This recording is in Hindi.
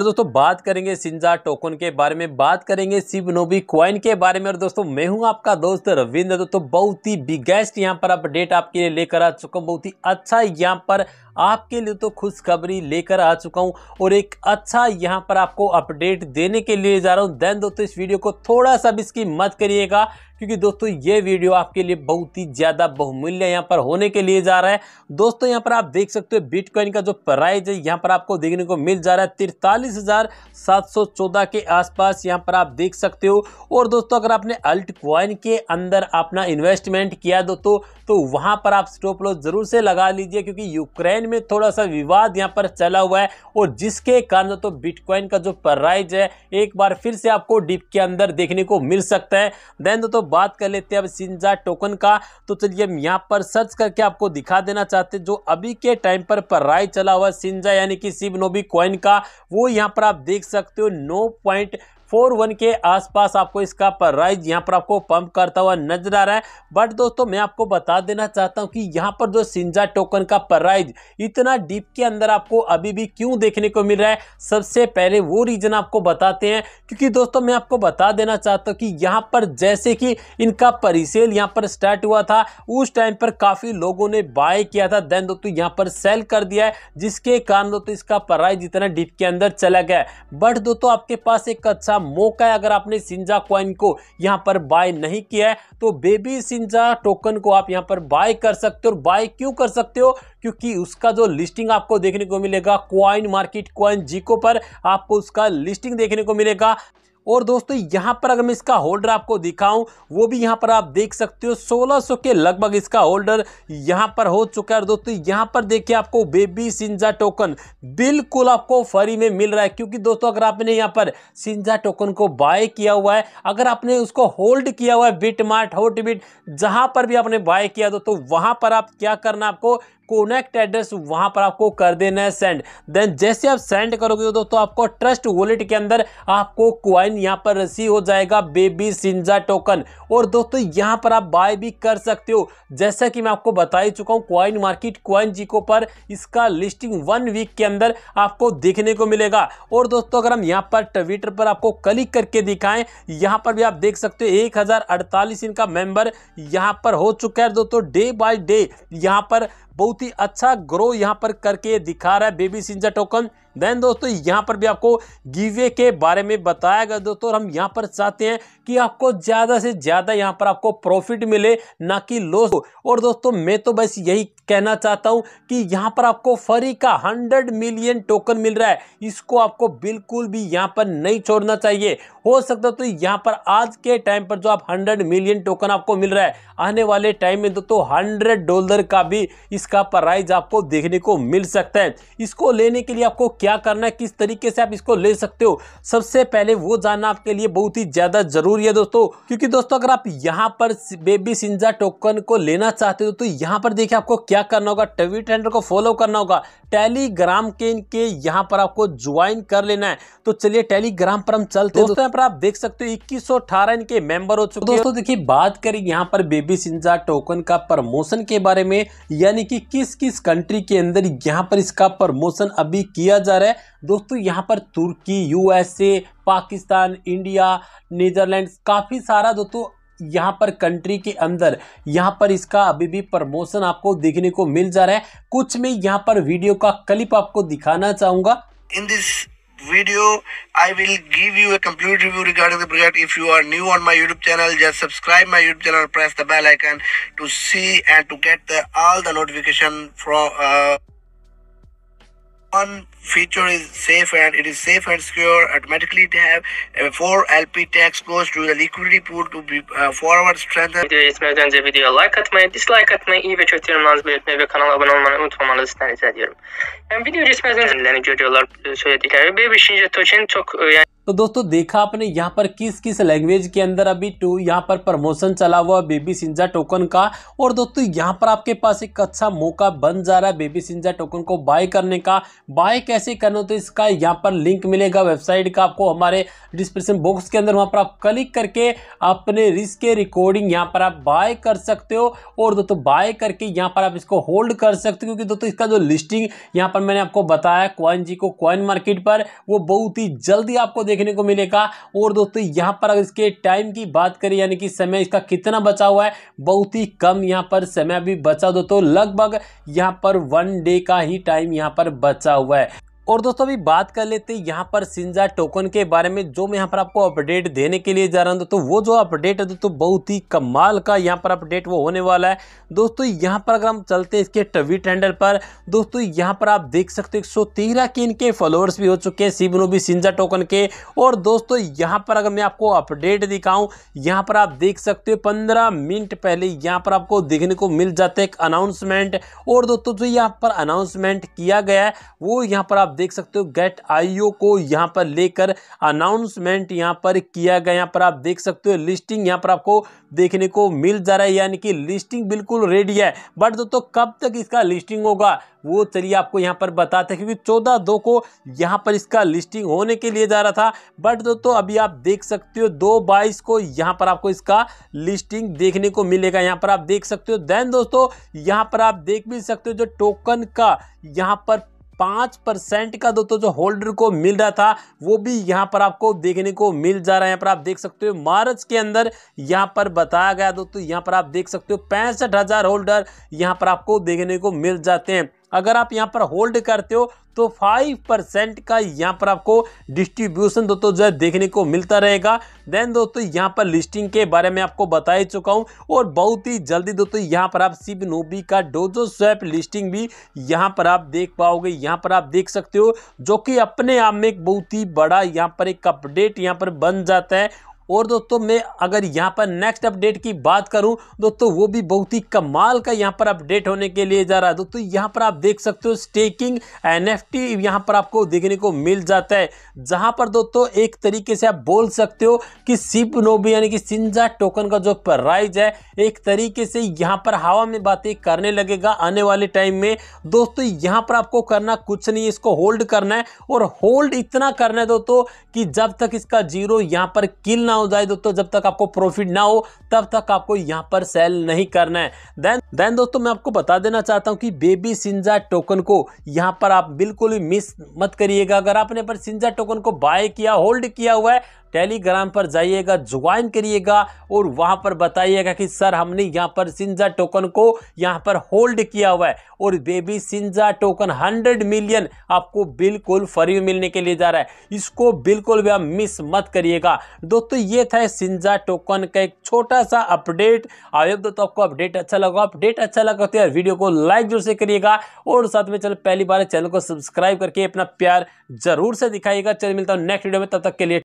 दोस्तों बात करेंगे सिंजा टोकन के बारे में बात करेंगे नोबी क्वाइन के बारे में और दोस्तों मैं हूं आपका दोस्त रविंद्र दोस्तों बहुत ही बिगेस्ट यहां पर अपडेट आपके लिए लेकर आ चुका हूं बहुत ही अच्छा यहां पर आपके लिए तो खुशखबरी लेकर आ चुका हूं और एक अच्छा यहां पर आपको अपडेट देने के लिए जा रहा हूं देन दोस्तों इस वीडियो को थोड़ा सा भी इसकी मत करिएगा क्योंकि दोस्तों ये वीडियो आपके लिए बहुत ही ज़्यादा बहुमूल्य यहाँ पर होने के लिए जा रहा है दोस्तों यहाँ पर आप देख सकते हो बिटकॉइन का जो प्राइस है यहाँ पर आपको देखने को मिल जा रहा है तिरतालीस हज़ार सात सौ चौदह के आसपास यहाँ पर आप देख सकते हो और दोस्तों अगर आपने अल्ट क्वाइन के अंदर अपना इन्वेस्टमेंट किया दोस्तों तो वहाँ पर आप स्टॉप लॉस जरूर से लगा लीजिए क्योंकि यूक्रेन में थोड़ा सा विवाद यहाँ पर चला हुआ है और जिसके कारण दोस्तों बिटकॉइन का जो प्राइज है एक बार फिर से आपको डिप के अंदर देखने को मिल सकता है देन दोस्तों बात कर लेते हैं अब सिंजा टोकन का तो चलिए हम यहाँ पर सर्च करके आपको दिखा देना चाहते हैं जो अभी के टाइम पर पर्राई चला हुआ सिंजा यानी कि शिव नोबी कॉइन का वो यहाँ पर आप देख सकते हो नौ पॉइंट फोर वन के आसपास आपको इसका प्राइज यहाँ पर आपको पंप करता हुआ नजर आ रहा है बट दोस्तों मैं आपको बता देना चाहता हूँ कि यहाँ पर जो सिंजा टोकन का प्राइज इतना डीप के अंदर आपको अभी भी क्यों देखने को मिल रहा है सबसे पहले वो रीजन आपको बताते हैं क्योंकि दोस्तों मैं आपको बता देना चाहता हूँ कि यहाँ पर जैसे कि इनका परिसेल यहाँ पर स्टार्ट हुआ था उस टाइम पर काफ़ी लोगों ने बाय किया था देन दोस्तों यहाँ पर सेल कर दिया है जिसके कारण दोस्तों इसका प्राइज इतना डीप के अंदर चला गया बट दोस्तों आपके पास एक अच्छा मौका है अगर आपने सिंजा क्वाइन को यहाँ पर बाय नहीं किया है तो बेबी सिंजा टोकन को आप यहाँ पर बाय कर सकते हो और बाय क्यों कर सकते हो क्योंकि उसका जो लिस्टिंग आपको देखने को मिलेगा क्वाइन मार्केट क्वाइन जीको पर आपको उसका लिस्टिंग देखने को मिलेगा और दोस्तों यहाँ पर अगर मैं इसका होल्डर आपको दिखाऊं वो भी यहाँ पर आप देख सकते हो 1600 के लगभग इसका होल्डर यहाँ पर हो चुका है दोस्तों यहाँ पर देखिए आपको बेबी सिंजा टोकन बिल्कुल आपको फ्री में मिल रहा है क्योंकि दोस्तों अगर आपने यहाँ पर सिंजा टोकन को बाय किया हुआ है अगर आपने उसको होल्ड किया हुआ है बिट मार्ट होट बिट जहाँ पर भी आपने बाय किया दोस्तों वहाँ पर आप क्या करना आपको कॉनेक्ट एड्रेस वहां पर आपको कर देना है सेंड देन जैसे आप सेंड करोगे तो दोस्तों तो आपको ट्रस्ट वॉलेट के अंदर आपको क्वाइन यहाँ पर रिसीव हो जाएगा बेबी सिंजा टोकन और दोस्तों यहाँ पर आप बाय भी कर सकते हो जैसा कि मैं आपको बता ही चुका हूँ क्वाइन मार्केट क्वाइन जीको पर इसका लिस्टिंग वन वीक के अंदर आपको देखने को मिलेगा और दोस्तों अगर हम यहाँ पर ट्विटर पर आपको क्लिक करके दिखाएं यहाँ पर भी आप देख सकते हो एक इनका मेंबर यहाँ पर हो चुका है दोस्तों डे बाय डे यहाँ पर बहुत ही अच्छा ग्रो यहाँ पर करके दिखा रहा है बेबी सिंजा टोकन देन दोस्तों यहाँ पर भी आपको गिवे के बारे में बताया गया दोस्तों और हम यहाँ पर चाहते हैं कि आपको ज़्यादा से ज़्यादा यहाँ पर आपको प्रॉफिट मिले ना कि लॉस और दोस्तों मैं तो बस यही कहना चाहता हूं कि यहां पर आपको फरी का 100 मिलियन टोकन मिल रहा है इसको आपको बिल्कुल भी यहां पर नहीं छोड़ना चाहिए हो सकता तो यहां पर आज के टाइम पर जो आप 100 मिलियन टोकन आपको मिल रहा है आने वाले टाइम में दोस्तों हंड्रेड डॉलर का भी इसका प्राइज आपको देखने को मिल सकता है इसको लेने के लिए आपको क्या करना है किस तरीके से आप इसको ले सकते हो सबसे पहले वो जानना आपके लिए बहुत ही ज़्यादा ज़रूरी है दोस्तों क्योंकि दोस्तों अगर आप यहाँ पर बेबी सिंजा टोकन को लेना चाहते हो तो यहाँ पर देखिए आपको क्या करना होगा टेवी ट्रेंडर को फॉलो करना होगा टेलीग्राम के इनके यहाँ पर आपको ज्वाइन कर लेना है तो चलिए टेलीग्राम पर हम चलते हैं दोस्तों पर आप देख सकते हो इक्कीस इनके मेंबर हो चुके दोस्तों देखिए बात करें यहाँ पर बेबी सिंजा टोकन का प्रमोशन के बारे में यानी कि किस किस कंट्री के अंदर यहाँ पर इसका प्रमोशन अभी किया जा रहा है दोस्तों यहाँ पर तुर्की यूएसए पाकिस्तान इंडिया नीदरलैंड काफ़ी सारा दोस्तों यहाँ पर कंट्री के अंदर यहाँ पर इसका अभी भी प्रमोशन आपको देखने को मिल जा रहा है कुछ में यहाँ पर वीडियो का क्लिप आपको दिखाना चाहूंगा in this video I will give you complete review regarding project if you are new on my YouTube channel just subscribe my YouTube press the bell icon to see and to get the all the notification from feature is safe and it is safe and secure. Automatically, to have uh, four LP tax goes to the liquidity pool to be uh, forward strengthened. Video made önce video like at my dislike at atmayı, iyi ve kötü yorumlarınızı belirtmeyi ve kanala abone olmanı unutmamanızı rica ediyorum. Yani video izlemeden önce görüyorlar söyledikleri. Bir beşinci Toçin çok yani तो दोस्तों देखा आपने यहाँ पर किस किस लैंग्वेज के अंदर अभी टू यहाँ पर प्रमोशन चला हुआ बेबी सिंजा टोकन का और दोस्तों यहाँ पर आपके पास एक अच्छा मौका बन जा रहा है बेबी सिंजा टोकन को बाय करने का बाय कैसे करना हो तो इसका यहाँ पर लिंक मिलेगा वेबसाइट का आपको हमारे डिस्क्रिप्शन बॉक्स के अंदर वहाँ पर आप क्लिक करके अपने रिस्क के रिकॉर्डिंग यहाँ पर आप बाय कर सकते हो और दोस्तों बाय करके यहाँ पर आप इसको होल्ड कर सकते हो क्योंकि दोस्तों इसका जो लिस्टिंग यहाँ पर मैंने आपको बताया क्वाइन जी को क्वाइन मार्केट पर वो बहुत ही जल्दी आपको देखने को मिलेगा और दोस्तों यहाँ पर अगर इसके टाइम की बात करें यानी कि समय इसका कितना बचा हुआ है बहुत ही कम यहाँ पर समय भी बचा दोस्तों लगभग यहाँ पर वन डे का ही टाइम यहाँ पर बचा हुआ है और दोस्तों अभी बात कर लेते हैं यहाँ पर सिंजा टोकन के बारे में जो मैं यहाँ पर आपको अपडेट देने के लिए जा रहा हूँ तो वो जो अपडेट है दोस्तों बहुत ही कमाल का यहाँ पर अपडेट वो होने वाला है दोस्तों यहाँ पर अगर हम चलते हैं इसके ट्विट हैंडल पर दोस्तों यहाँ पर आप देख सकते हो एक के इनके फॉलोअर्स भी हो चुके हैं सिबनोबी सिंजा टोकन के और दोस्तों यहाँ पर अगर मैं आपको अपडेट दिखाऊँ यहाँ पर आप देख सकते हो पंद्रह मिनट पहले यहाँ पर आपको देखने को मिल जाता है एक अनाउंसमेंट और दोस्तों जो यहाँ पर अनाउंसमेंट किया गया है वो यहाँ पर आप देख सकते हो गेट आईओ को यहां पर लेकर अनाउंसमेंट यहां पर किया गया यहां पर आप देख सकते हो लिस्टिंग यहां पर आपको देखने को मिल जा रहा है यानी कि लिस्टिंग बिल्कुल रेडी है बट दोस्तों कब तक इसका लिस्टिंग होगा वो चलिए आपको यहाँ पर बताते हैं क्योंकि चौदह दो को यहाँ पर इसका लिस्टिंग होने के लिए जा रहा था बट दोस्तों अभी आप देख सकते हो दो बाईस को यहाँ पर आपको इसका लिस्टिंग देखने को मिलेगा यहाँ पर आप देख सकते हो देन दोस्तों यहाँ पर आप देख भी सकते हो जो टोकन का यहाँ पर पाँच परसेंट का दोस्तों जो होल्डर को मिल रहा था वो भी यहां पर आपको देखने को मिल जा रहा है यहां पर आप देख सकते हो मार्च के अंदर यहां पर बताया गया दोस्तों यहाँ पर आप देख सकते हो पैंसठ होल्डर यहां पर आपको देखने को मिल जाते हैं अगर आप यहाँ पर होल्ड करते हो तो फाइव परसेंट का यहाँ पर आपको डिस्ट्रीब्यूशन दोस्तों जो है देखने को मिलता रहेगा देन दोस्तों यहाँ पर लिस्टिंग के बारे में आपको बता ही चुका हूँ और बहुत ही जल्दी दोस्तों यहाँ पर आप सिप नोबी का डोजो स्वैप लिस्टिंग भी यहाँ पर आप देख पाओगे यहाँ पर आप देख सकते हो जो कि अपने आप में एक बहुत ही बड़ा यहाँ पर एक अपडेट यहाँ पर बन जाता है और दोस्तों मैं अगर यहाँ पर नेक्स्ट अपडेट की बात करूँ दोस्तों वो भी बहुत ही कमाल का यहाँ पर अपडेट होने के लिए जा रहा है दोस्तों यहाँ पर आप देख सकते हो स्टेकिंग एन एफ टी यहाँ पर आपको देखने को मिल जाता है जहाँ पर दोस्तों एक तरीके से आप बोल सकते हो कि सिप नोबी यानी कि सिंजा टोकन का जो प्राइज है एक तरीके से यहाँ पर हवा में बातें करने लगेगा आने वाले टाइम में दोस्तों यहाँ पर आपको करना कुछ नहीं इसको होल्ड करना है और होल्ड इतना करना है दोस्तों कि जब तक इसका जीरो यहाँ पर किल ना ना हो जाए दोस्तों जब तक आपको प्रॉफिट ना हो तब तक आपको यहाँ पर सेल नहीं करना है देन देन दोस्तों मैं आपको बता देना चाहता हूँ कि बेबी सिंजा टोकन को यहाँ पर आप बिल्कुल मिस मत करिएगा अगर आपने पर सिंजा टोकन को बाय किया होल्ड किया हुआ है टेलीग्राम पर जाइएगा ज्वाइन करिएगा और वहाँ पर बताइएगा कि सर हमने यहाँ पर सिंजा टोकन को यहाँ पर होल्ड किया हुआ है और बेबी सिंजा टोकन हंड्रेड मिलियन आपको बिल्कुल फ्री मिलने के लिए जा रहा है इसको बिल्कुल भी आप मिस मत करिएगा दोस्तों ये था सिंजा टोकन का एक छोटा सा अपडेट आयोग दोस्तों आपको अपडेट अच्छा लगा अपडेट अच्छा लगा तो यार वीडियो को लाइक जरूर से करिएगा और साथ में चलो पहली बार चैनल को सब्सक्राइब करके अपना प्यार जरूर से दिखाइएगा चलिए मिलता हूँ नेक्स्ट वीडियो में तब तक के लिए